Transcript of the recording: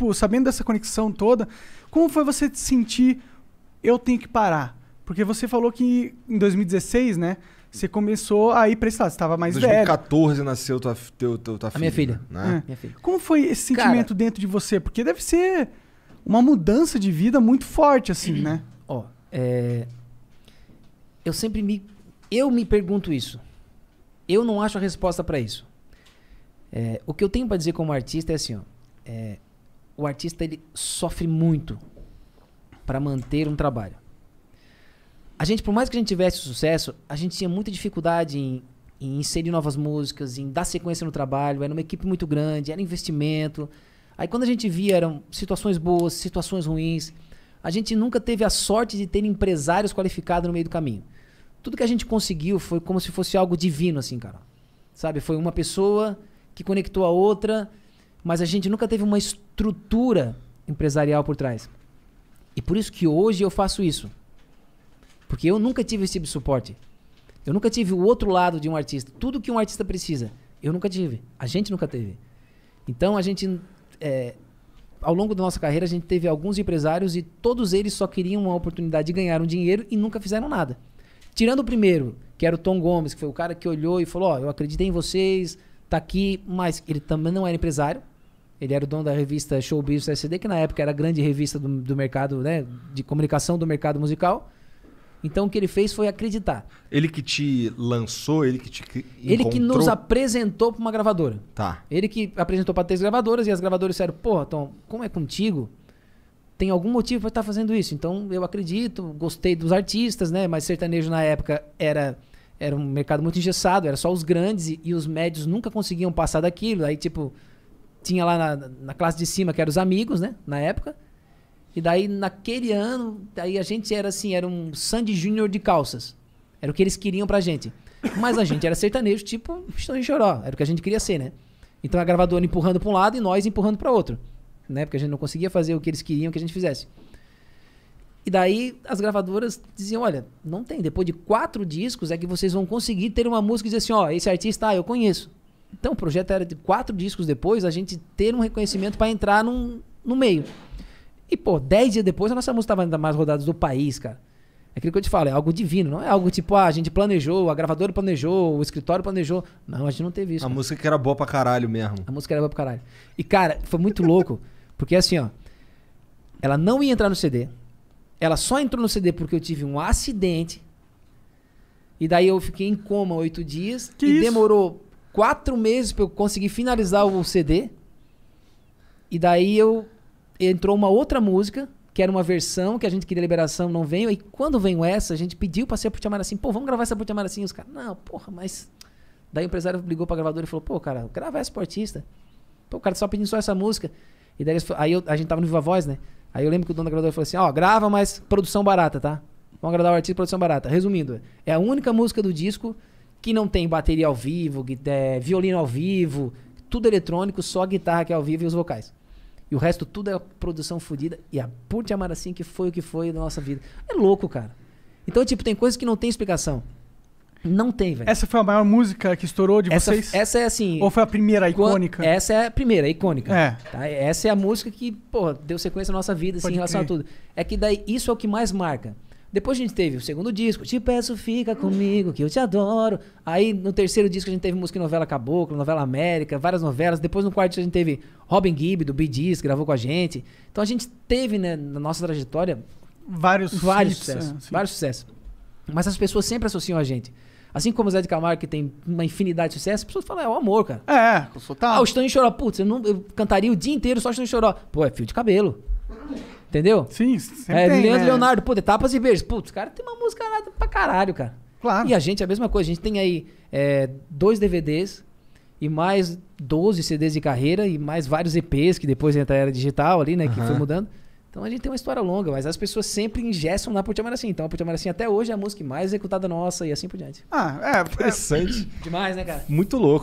tipo, sabendo dessa conexão toda, como foi você sentir eu tenho que parar? Porque você falou que em 2016, né? Você começou a ir pra esse lado, você tava mais 2014 velho. 2014 nasceu tua, teu, teu, tua filha. A minha filha. Né? É. Minha filha. Como foi esse sentimento Cara, dentro de você? Porque deve ser uma mudança de vida muito forte, assim, né? Ó, é... Eu sempre me... Eu me pergunto isso. Eu não acho a resposta para isso. É, o que eu tenho para dizer como artista é assim, ó. É, o artista ele sofre muito para manter um trabalho. A gente, por mais que a gente tivesse sucesso, a gente tinha muita dificuldade em, em inserir novas músicas, em dar sequência no trabalho. Era uma equipe muito grande, era investimento. Aí quando a gente via, eram situações boas, situações ruins. A gente nunca teve a sorte de ter empresários qualificados no meio do caminho. Tudo que a gente conseguiu foi como se fosse algo divino, assim, cara. Sabe? Foi uma pessoa que conectou a outra mas a gente nunca teve uma estrutura empresarial por trás. E por isso que hoje eu faço isso. Porque eu nunca tive esse tipo suporte. Eu nunca tive o outro lado de um artista. Tudo que um artista precisa, eu nunca tive. A gente nunca teve. Então a gente, é, ao longo da nossa carreira, a gente teve alguns empresários e todos eles só queriam uma oportunidade de ganhar um dinheiro e nunca fizeram nada. Tirando o primeiro, que era o Tom Gomes, que foi o cara que olhou e falou: Ó, oh, eu acreditei em vocês, tá aqui, mas ele também não era empresário. Ele era o dono da revista Showbiz SD, que na época era a grande revista do, do mercado, né? De comunicação do mercado musical. Então o que ele fez foi acreditar. Ele que te lançou, ele que te encontrou... Ele que nos apresentou para uma gravadora. Tá. Ele que apresentou para três gravadoras e as gravadoras disseram: "Porra, Tom, como é contigo? Tem algum motivo para estar tá fazendo isso?". Então eu acredito, gostei dos artistas, né? Mas sertanejo na época era era um mercado muito engessado, era só os grandes e, e os médios nunca conseguiam passar daquilo. Aí tipo tinha lá na, na classe de cima, que eram os amigos, né? Na época. E daí, naquele ano, daí a gente era assim, era um Sandy Júnior de calças. Era o que eles queriam pra gente. Mas a gente era sertanejo, tipo Estão Choró. Era o que a gente queria ser, né? Então a gravadora empurrando pra um lado e nós empurrando pra outro. Né? Porque a gente não conseguia fazer o que eles queriam que a gente fizesse. E daí as gravadoras diziam: olha, não tem. Depois de quatro discos é que vocês vão conseguir ter uma música e dizer assim: ó, esse artista, ah, eu conheço. Então, o projeto era de quatro discos depois, a gente ter um reconhecimento para entrar num, no meio. E, pô, dez dias depois a nossa música estava ainda mais rodadas do país, cara. É aquilo que eu te falo, é algo divino, não é algo tipo, ah, a gente planejou, a gravadora planejou, o escritório planejou. Não, a gente não teve isso. A cara. música que era boa pra caralho mesmo. A música era boa pra caralho. E, cara, foi muito louco, porque assim, ó, ela não ia entrar no CD. Ela só entrou no CD porque eu tive um acidente. E daí eu fiquei em coma oito dias. Que e isso? demorou quatro meses para eu conseguir finalizar o CD. E daí eu entrou uma outra música, que era uma versão que a gente queria liberação, não veio. E quando veio essa, a gente pediu para ser Putamar assim, pô, vamos gravar essa Putamar assim. Os caras, não, porra, mas. Daí o empresário ligou pra gravadora e falou, pô, cara, grava essa pro artista. Pô, o cara só pedindo só essa música. E daí aí eu, a gente tava no Viva Voz, né? Aí eu lembro que o dono da gravadora falou assim: ó, oh, grava, mas produção barata, tá? Vamos agradar o artista, produção barata. Resumindo, é a única música do disco que não tem bateria ao vivo, é, violino ao vivo, tudo eletrônico, só a guitarra que é ao vivo e os vocais. E o resto tudo é produção fodida. E a Purte Amar assim que foi o que foi na nossa vida. É louco, cara. Então, tipo, tem coisas que não tem explicação. Não tem, velho. Essa foi a maior música que estourou de essa, vocês? Essa é assim. Ou foi a primeira icônica? Essa é a primeira, a icônica. É. Tá? Essa é a música que, pô, deu sequência na nossa vida, assim, Pode em relação crer. a tudo. É que daí isso é o que mais marca. Depois a gente teve o segundo disco, Te Peço Fica Comigo, que eu te adoro. Aí no terceiro disco a gente teve música e novela Caboclo, novela América, várias novelas. Depois no quarto a gente teve Robin Gibb, do BDs, que gravou com a gente. Então a gente teve, né, na nossa trajetória... Vários, vários sucessos. É, vários sucessos. Mas as pessoas sempre associam a gente. Assim como o Zé de Camargo, que tem uma infinidade de sucesso, as pessoas falam, é o amor, cara. É, eu tá- Ah, o Stanley Choró. Putz, eu, não, eu cantaria o dia inteiro só o Stanley Choró. Pô, é fio de cabelo. Entendeu? Sim, sempre é, Leandro né? Leonardo, pô, etapas e beijos. Putz, cara, tem uma música lá pra caralho, cara. Claro. E a gente, a mesma coisa, a gente tem aí é, dois DVDs e mais 12 CDs de carreira e mais vários EPs que depois entra a era digital ali, né? Uhum. Que foi mudando. Então a gente tem uma história longa, mas as pessoas sempre ingessam na Portiamaracim. Assim. Então a Portiamaracim assim, até hoje é a música mais executada nossa e assim por diante. Ah, é. é Interessante. É... Demais, né, cara? Muito louco.